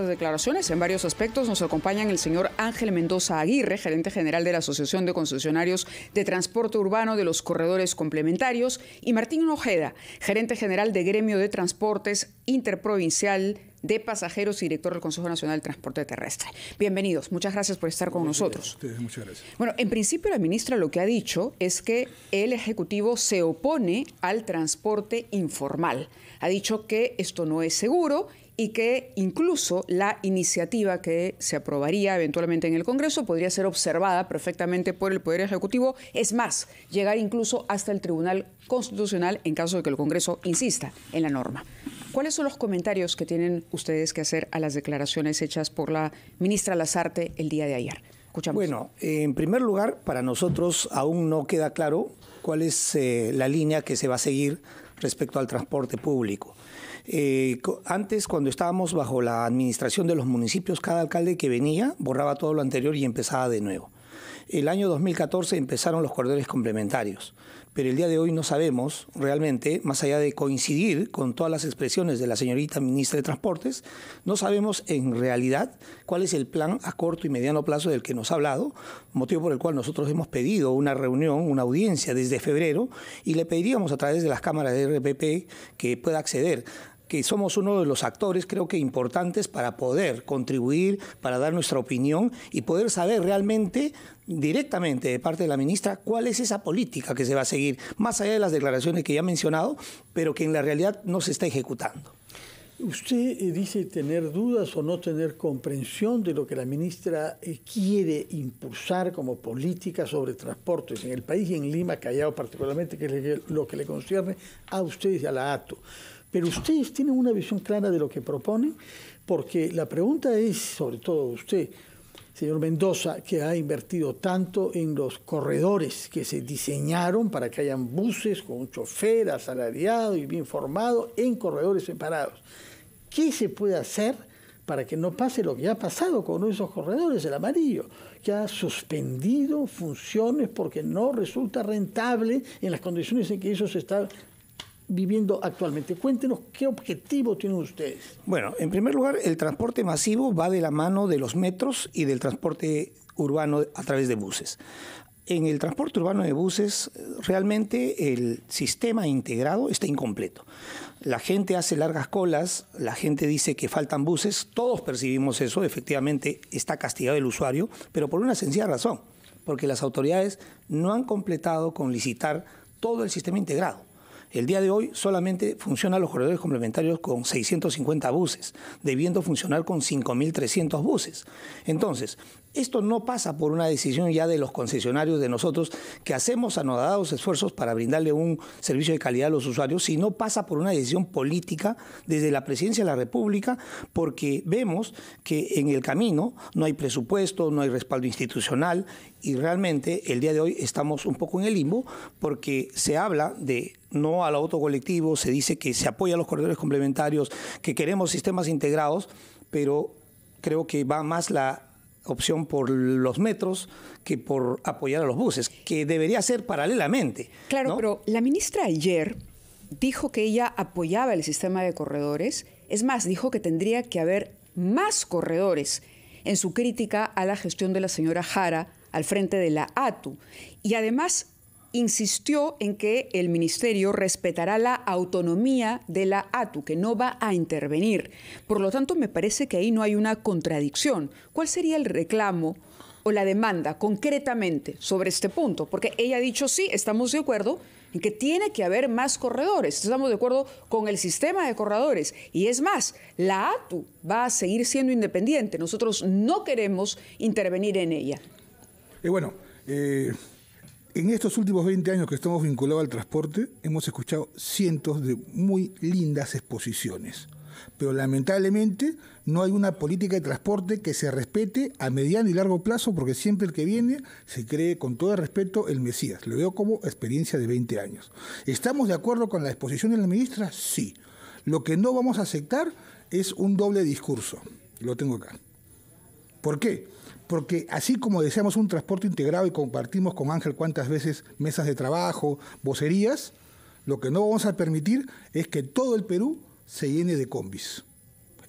declaraciones. En varios aspectos nos acompañan el señor Ángel Mendoza Aguirre, gerente general de la Asociación de Concesionarios de Transporte Urbano de los Corredores Complementarios, y Martín Ojeda, gerente general de Gremio de Transportes interprovincial de pasajeros y director del Consejo Nacional de Transporte Terrestre. Bienvenidos, muchas gracias por estar con nosotros. muchas gracias. Bueno, en principio la ministra lo que ha dicho es que el Ejecutivo se opone al transporte informal. Ha dicho que esto no es seguro y que incluso la iniciativa que se aprobaría eventualmente en el Congreso podría ser observada perfectamente por el Poder Ejecutivo, es más, llegar incluso hasta el Tribunal Constitucional en caso de que el Congreso insista en la norma. ¿Cuáles son los comentarios que tienen ustedes que hacer a las declaraciones hechas por la ministra Lazarte el día de ayer? Bueno, eh, en primer lugar, para nosotros aún no queda claro cuál es eh, la línea que se va a seguir respecto al transporte público. Eh, antes, cuando estábamos bajo la administración de los municipios, cada alcalde que venía borraba todo lo anterior y empezaba de nuevo. El año 2014 empezaron los cordones complementarios, pero el día de hoy no sabemos realmente, más allá de coincidir con todas las expresiones de la señorita ministra de Transportes, no sabemos en realidad cuál es el plan a corto y mediano plazo del que nos ha hablado, motivo por el cual nosotros hemos pedido una reunión, una audiencia desde febrero y le pediríamos a través de las cámaras de RPP que pueda acceder que somos uno de los actores, creo que importantes, para poder contribuir, para dar nuestra opinión y poder saber realmente directamente de parte de la ministra cuál es esa política que se va a seguir, más allá de las declaraciones que ya ha mencionado, pero que en la realidad no se está ejecutando. Usted eh, dice tener dudas o no tener comprensión de lo que la ministra eh, quiere impulsar como política sobre transportes en el país y en Lima, Callao particularmente, que es lo que le concierne a usted y a la ATO. Pero ustedes tienen una visión clara de lo que proponen, porque la pregunta es, sobre todo usted, señor Mendoza, que ha invertido tanto en los corredores que se diseñaron para que hayan buses con un chofer asalariado y bien formado en corredores separados. ¿Qué se puede hacer para que no pase lo que ha pasado con esos corredores, el amarillo, que ha suspendido funciones porque no resulta rentable en las condiciones en que ellos están viviendo actualmente. Cuéntenos qué objetivo tienen ustedes. Bueno, en primer lugar, el transporte masivo va de la mano de los metros y del transporte urbano a través de buses. En el transporte urbano de buses, realmente el sistema integrado está incompleto. La gente hace largas colas, la gente dice que faltan buses, todos percibimos eso, efectivamente está castigado el usuario, pero por una sencilla razón, porque las autoridades no han completado con licitar todo el sistema integrado. El día de hoy solamente funcionan los corredores complementarios con 650 buses, debiendo funcionar con 5.300 buses. Entonces, esto no pasa por una decisión ya de los concesionarios de nosotros que hacemos anodados esfuerzos para brindarle un servicio de calidad a los usuarios, sino pasa por una decisión política desde la presidencia de la República, porque vemos que en el camino no hay presupuesto, no hay respaldo institucional y realmente el día de hoy estamos un poco en el limbo porque se habla de no al auto colectivo, se dice que se apoya a los corredores complementarios, que queremos sistemas integrados, pero creo que va más la opción por los metros que por apoyar a los buses, que debería ser paralelamente. Claro, pero la ministra ayer dijo que ella apoyaba el sistema de corredores, es más, dijo que tendría que haber más corredores en su crítica a la gestión de la señora Jara al frente de la ATU. Y además insistió en que el ministerio respetará la autonomía de la ATU, que no va a intervenir. Por lo tanto, me parece que ahí no hay una contradicción. ¿Cuál sería el reclamo? o la demanda concretamente sobre este punto, porque ella ha dicho, sí, estamos de acuerdo, en que tiene que haber más corredores. Estamos de acuerdo con el sistema de corredores. Y es más, la ATU va a seguir siendo independiente. Nosotros no queremos intervenir en ella. Y bueno, eh, en estos últimos 20 años que estamos vinculados al transporte, hemos escuchado cientos de muy lindas exposiciones. Pero lamentablemente no hay una política de transporte que se respete a mediano y largo plazo porque siempre el que viene se cree con todo el respeto el Mesías. Lo veo como experiencia de 20 años. ¿Estamos de acuerdo con la exposición de la ministra? Sí. Lo que no vamos a aceptar es un doble discurso. Lo tengo acá. ¿Por qué? Porque así como deseamos un transporte integrado y compartimos con Ángel cuántas veces mesas de trabajo, vocerías, lo que no vamos a permitir es que todo el Perú se llene de combis.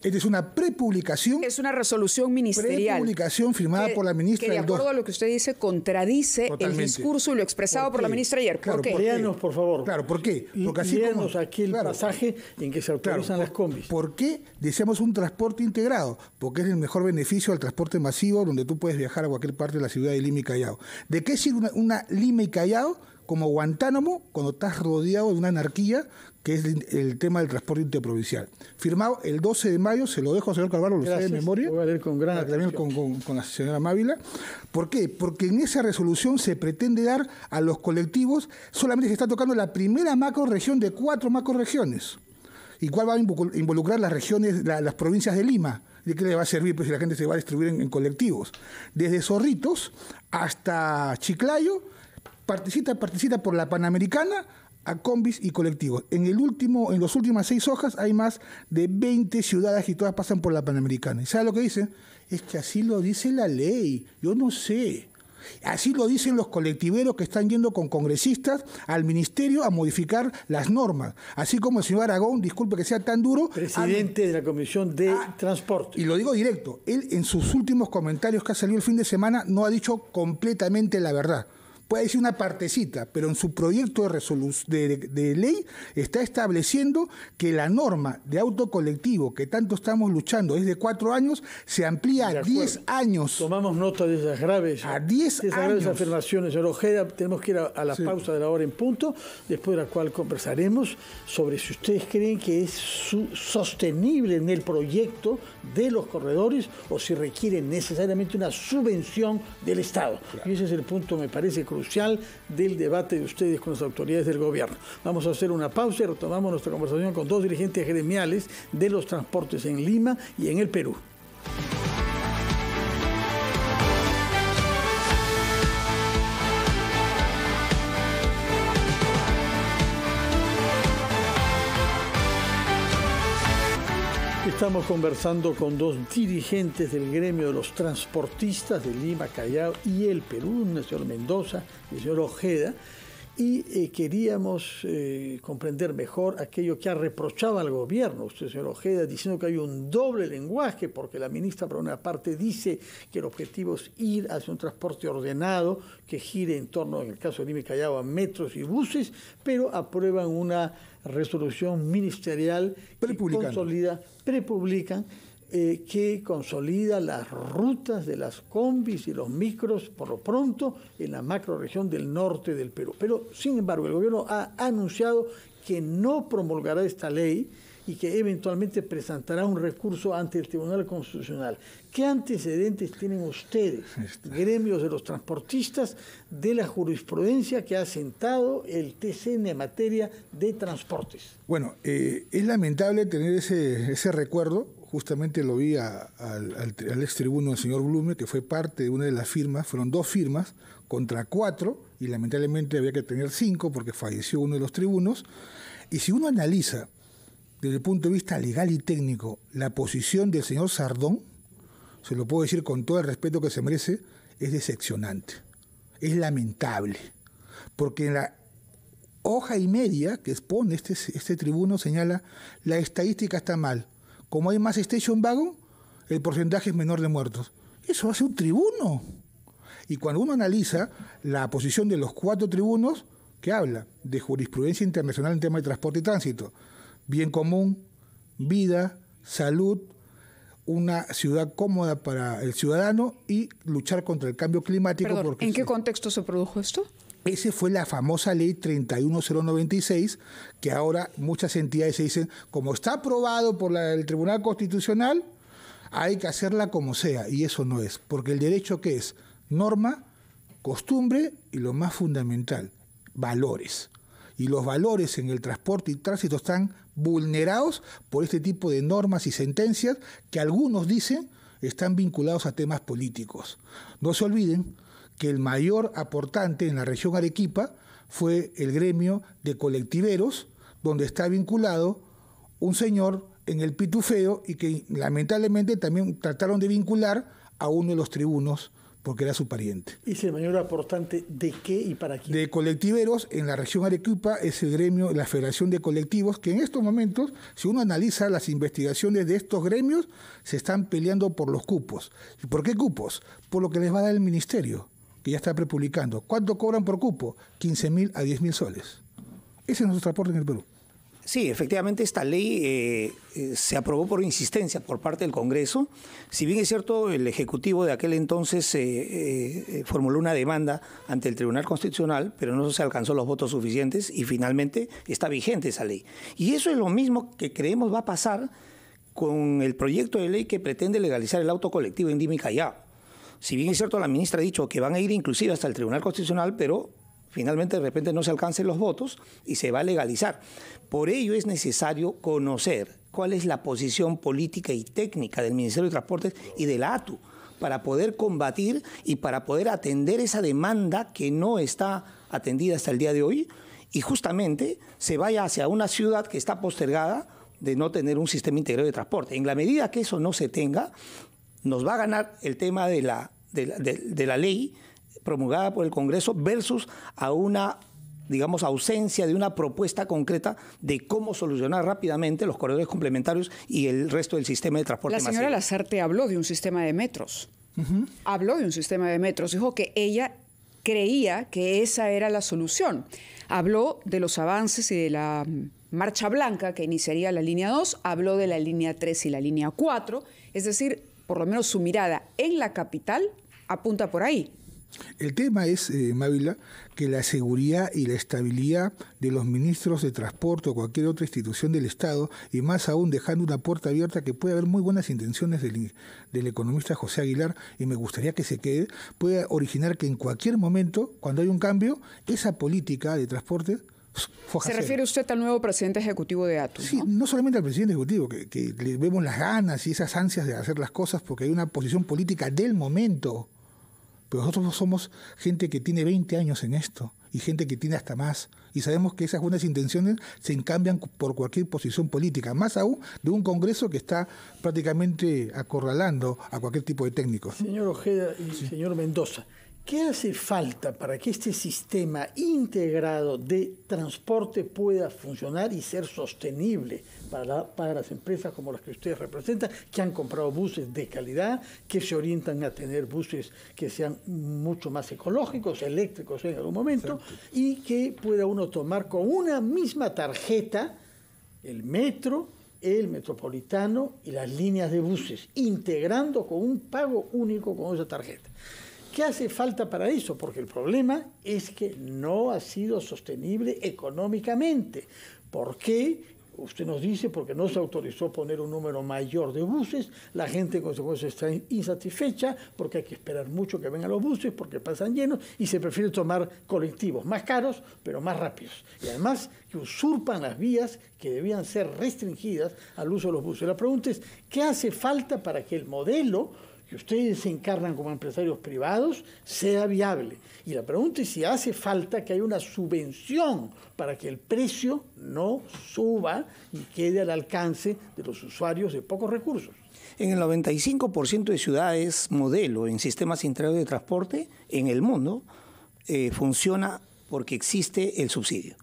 Esta es una prepublicación. Es una resolución ministerial. Prepublicación firmada por la ministra. Que de acuerdo a lo que usted dice, contradice el discurso y lo expresado ¿Por, la ministra ayer. ¿Por qué? por favor. Claro, ¿por qué? Porque así como, aquí el pasaje en que se autorizan las combis. ¿Por qué deseamos un transporte integrado? Porque es el mejor beneficio al transporte masivo donde tú puedes viajar a cualquier parte de la ciudad de Lima y Callao. ¿De qué sirve una Lima y Callao? como Guantánamo cuando estás rodeado de una anarquía, que es el, tema del transporte interprovincial. Firmado el 12 de mayo, se lo dejo al señor Calvaro, lo sabe de memoria. Voy a leer con gran también con, la señora Mávila. ¿Por qué? Porque en esa resolución se pretende dar a los colectivos, solamente se está tocando la primera macro macroregión de cuatro macroregiones. ¿Y cuál va a involucrar las regiones, las provincias de Lima? ¿De qué le va a servir pues, si la gente se va a distribuir en, en colectivos? Desde Zorritos hasta Chiclayo, participa participa por la Panamericana a combis y colectivos. En, el último, en las últimas seis hojas hay más de 20 ciudades y todas pasan por la Panamericana. ¿Y sabes lo que dice? Es que así lo dice la ley. Yo no sé. Así lo dicen los colectiveros que están yendo con congresistas al ministerio a modificar las normas. Así como el señor Aragón, disculpe que sea tan duro. Presidente de la Comisión de ah, Transporte. Y lo digo directo, él en sus últimos comentarios que ha salido el fin de semana no ha dicho completamente la verdad puede decir una partecita, pero en su proyecto de, de, de, ley está estableciendo que la norma de auto colectivo que tanto estamos luchando desde cuatro años, se amplía a diez años. Tomamos nota de esas graves, a afirmaciones. tenemos que ir a, la pausa de la hora en punto, después de la cual conversaremos sobre si ustedes creen que es sostenible en el proyecto de los corredores o si requieren necesariamente una subvención del Estado. ese es el punto, me parece, crucial del debate de ustedes con las autoridades del gobierno. Vamos a hacer una pausa y retomamos nuestra conversación con dos dirigentes gremiales de los transportes en Lima y en el Perú. estamos conversando con dos dirigentes del gremio de los transportistas de Lima, Callao y el Perú, el señor Mendoza y el señor Ojeda, y eh, queríamos eh, comprender mejor aquello que ha reprochado al gobierno, usted señor Ojeda, diciendo que hay un doble lenguaje, porque la ministra por una parte dice que el objetivo es ir hacia un transporte ordenado que gire en torno, en el caso de Lime Callao, a metros y buses, pero aprueban una resolución ministerial que consolida, prepublican eh, que consolida las rutas de las combis y los micros por lo pronto en la macroregión del norte del Perú. Pero, sin embargo, el gobierno ha anunciado que no promulgará esta ley y que eventualmente presentará un recurso ante el Tribunal Constitucional. ¿Qué antecedentes tienen ustedes, gremios de los transportistas, de la jurisprudencia que ha asentado el TCN en materia de transportes? Bueno, eh, es lamentable tener ese, recuerdo, justamente lo vi al, ex tribuno del señor Blume, que fue parte de una de las firmas, fueron dos firmas contra cuatro, y lamentablemente había que tener cinco porque falleció uno de los tribunos. Y si uno analiza desde el punto de vista legal y técnico, la posición del señor Sardón, se lo puedo decir con todo el respeto que se merece, es decepcionante, es lamentable, porque en la hoja y media que expone este, este, tribuno señala la estadística está mal. Como hay más station wagon, el porcentaje es menor de muertos. Eso hace un tribuno. Y cuando uno analiza la posición de los cuatro tribunos, que habla de jurisprudencia internacional en tema de transporte y tránsito, bien común, vida, salud, una ciudad cómoda para el ciudadano y luchar contra el cambio climático. ¿En qué contexto se produjo esto? Esa fue la famosa ley 31096, que ahora muchas entidades se dicen, como está aprobado por el Tribunal Constitucional, hay que hacerla como sea, y eso no es, porque el derecho que es norma, costumbre y lo más fundamental, valores. Y los valores en el transporte y tránsito están vulnerados por este tipo de normas y sentencias que algunos dicen están vinculados a temas políticos. No se olviden que el mayor aportante en la región Arequipa fue el gremio de colectiveros, donde está vinculado un señor en el pitufeo y que lamentablemente también trataron de vincular a uno de los tribunos porque era su pariente. ¿Es el mayor aportante de qué y para quién? De colectiveros en la región Arequipa es el gremio, la Federación de Colectivos, que en estos momentos, si uno analiza las investigaciones de estos gremios, se están peleando por los cupos. ¿Y por qué cupos? Por lo que les va a dar el ministerio, que ya está prepublicando. ¿Cuánto cobran por cupo? 15 mil a 10 mil soles. Ese es nuestro aporte en el Perú. Sí, efectivamente esta ley eh, eh, se aprobó por insistencia por parte del Congreso. Si bien es cierto, el Ejecutivo de aquel entonces eh, formuló una demanda ante el Tribunal Constitucional, pero no se alcanzó los votos suficientes y finalmente está vigente esa ley. Y eso es lo mismo que creemos va a pasar con el proyecto de ley que pretende legalizar el auto colectivo en Dimi Si bien es cierto, la ministra ha dicho que van a ir inclusive hasta el Tribunal Constitucional, pero finalmente de repente no se alcancen los votos y se va a legalizar. Por ello es necesario conocer cuál es la posición política y técnica del Ministerio de Transportes y de la ATU para poder combatir y para poder atender esa demanda que no está atendida hasta el día de hoy y justamente se vaya hacia una ciudad que está postergada de no tener un sistema integrado de transporte. En la medida que eso no se tenga, nos va a ganar el tema de la, de la, de la ley promulgada por el Congreso versus a una digamos, ausencia de una propuesta concreta de cómo solucionar rápidamente los corredores complementarios y el resto del sistema de transporte. La señora Lazarte habló de un sistema de metros. Habló de un sistema de metros. Dijo que ella creía que esa era la solución. Habló de los avances y de la marcha blanca que iniciaría la línea 2, habló de la línea 3 y la línea 4, es decir, por lo menos su mirada en la capital apunta por ahí. El tema es, eh, Mávila, que la seguridad y la estabilidad de los ministros de transporte o cualquier otra institución del Estado, y más aún dejando una puerta abierta que puede haber muy buenas intenciones del, economista José Aguilar, y me gustaría que se quede, pueda originar que en cualquier momento, cuando hay un cambio, esa política de transporte se refiere usted al nuevo presidente ejecutivo de ATU. Sí, ¿no? solamente al presidente ejecutivo, que, que le vemos las ganas y esas ansias de hacer las cosas porque hay una posición política del momento pero nosotros somos gente que tiene 20 años en esto y gente que tiene hasta más. Y sabemos que esas buenas intenciones se encambian por cualquier posición política, más aún de un Congreso que está prácticamente acorralando a cualquier tipo de técnicos. Señor Ojeda y señor Mendoza, ¿Qué hace falta para que este sistema integrado de transporte pueda funcionar y ser sostenible para, para, las empresas como las que ustedes representan, que han comprado buses de calidad, que se orientan a tener buses que sean mucho más ecológicos, eléctricos en algún momento, y que pueda uno tomar con una misma tarjeta el metro, el metropolitano y las líneas de buses, integrando con un pago único con esa tarjeta? ¿Qué hace falta para eso? Porque el problema es que no ha sido sostenible económicamente. ¿Por qué? Usted nos dice porque no se autorizó poner un número mayor de buses, la gente en consecuencia está insatisfecha porque hay que esperar mucho que vengan los buses porque pasan llenos y se prefiere tomar colectivos más caros pero más rápidos. Y además que usurpan las vías que debían ser restringidas al uso de los buses. La pregunta es, ¿qué hace falta para que el modelo que ustedes se encarnan como empresarios privados sea viable. Y la pregunta es si hace falta que haya una subvención para que el precio no suba y quede al alcance de los usuarios de pocos recursos. En el 95% de ciudades modelo en sistemas integrados de transporte en el mundo eh, funciona porque existe el subsidio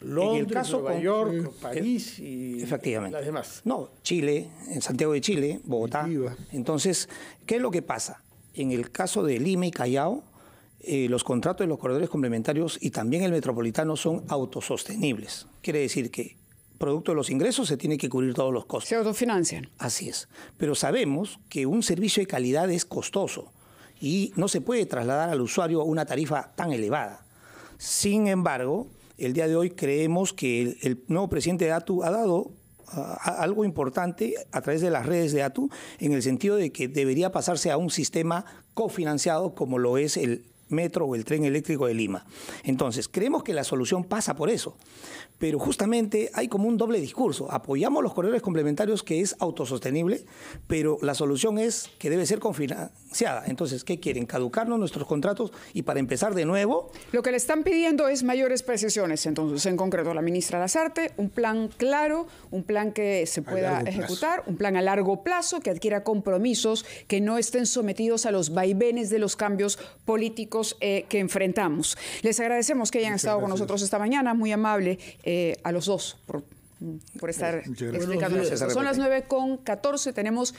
en el caso Nueva York, París y las demás. No, Chile, en Santiago de Chile, Bogotá. Entonces, ¿qué es lo que pasa? En el caso de Lima y Callao, eh, los contratos de los corredores complementarios y también el metropolitano son autosostenibles. Quiere decir que producto de los ingresos se tiene que cubrir todos los costos. Se autofinancian. Así es. Pero sabemos que un servicio de calidad es costoso y no se puede trasladar al usuario una tarifa tan elevada. Sin embargo, el día de hoy creemos que el, nuevo presidente de ATU ha dado algo importante a través de las redes de ATU, en el sentido de que debería pasarse a un sistema cofinanciado como lo es el metro o el tren eléctrico de Lima. Entonces, creemos que la solución pasa por eso, pero justamente hay como un doble discurso. Apoyamos los corredores complementarios que es autosostenible, pero la solución es que debe ser confinanciada. Entonces, ¿qué quieren? ¿Caducarnos nuestros contratos y para empezar de nuevo? Lo que le están pidiendo es mayores precisiones, entonces, en concreto, la ministra Lazarte, un plan claro, un plan que se pueda ejecutar, un plan a largo plazo que adquiera compromisos que no estén sometidos a los vaivenes de los cambios políticos eh, que enfrentamos. Les agradecemos que hayan estado con nosotros esta mañana, muy amable eh, a los dos por, por estar explicando Son las 9 con 14, tenemos...